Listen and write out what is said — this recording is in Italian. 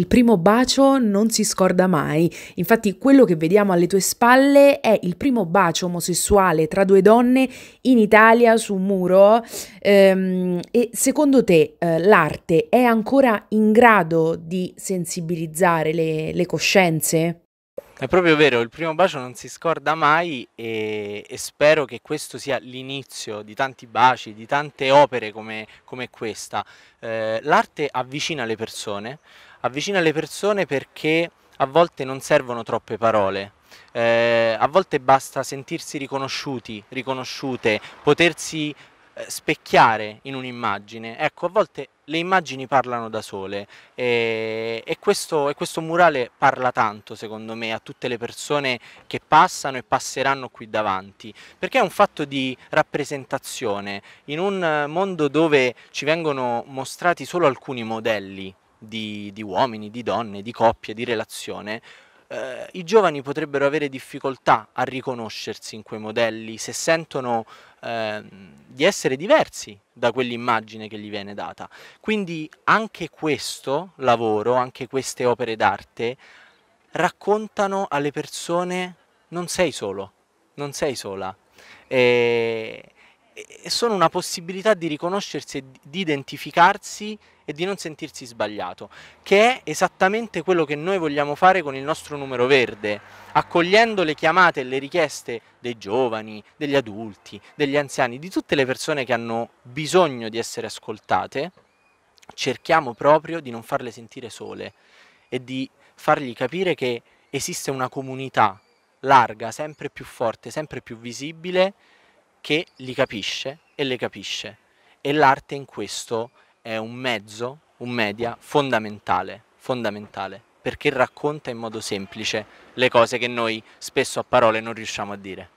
Il primo bacio non si scorda mai, infatti quello che vediamo alle tue spalle è il primo bacio omosessuale tra due donne in Italia su un muro ehm, e secondo te eh, l'arte è ancora in grado di sensibilizzare le, le coscienze? È proprio vero, il primo bacio non si scorda mai e, e spero che questo sia l'inizio di tanti baci, di tante opere come, come questa. Eh, l'arte avvicina le persone, avvicina le persone perché a volte non servono troppe parole, eh, a volte basta sentirsi riconosciuti, riconosciute, potersi eh, specchiare in un'immagine. Ecco, a volte le immagini parlano da sole e, e, questo, e, questo, murale parla tanto, secondo me, a tutte le persone che passano e passeranno qui davanti, perché è un fatto di rappresentazione. In un eh, mondo dove ci vengono mostrati solo alcuni modelli di, di uomini, di donne, di coppie, di relazione, eh, i giovani potrebbero avere difficoltà a riconoscersi in quei modelli se sentono eh, di essere diversi da quell'immagine che gli viene data. Quindi anche questo lavoro, anche queste opere d'arte raccontano alle persone non sei solo, non sei sola. E sono una possibilità di riconoscersi, di identificarsi e di non sentirsi sbagliato, che è esattamente quello che noi vogliamo fare con il nostro numero verde, accogliendo le chiamate e le richieste dei giovani, degli adulti, degli anziani, di tutte le persone che hanno bisogno di essere ascoltate, cerchiamo proprio di non farle sentire sole e di fargli capire che esiste una comunità larga, sempre più forte, sempre più visibile che li capisce e le capisce. E l'arte in questo è un mezzo, un media fondamentale, fondamentale, perché racconta in modo semplice le cose che noi spesso a parole non riusciamo a dire.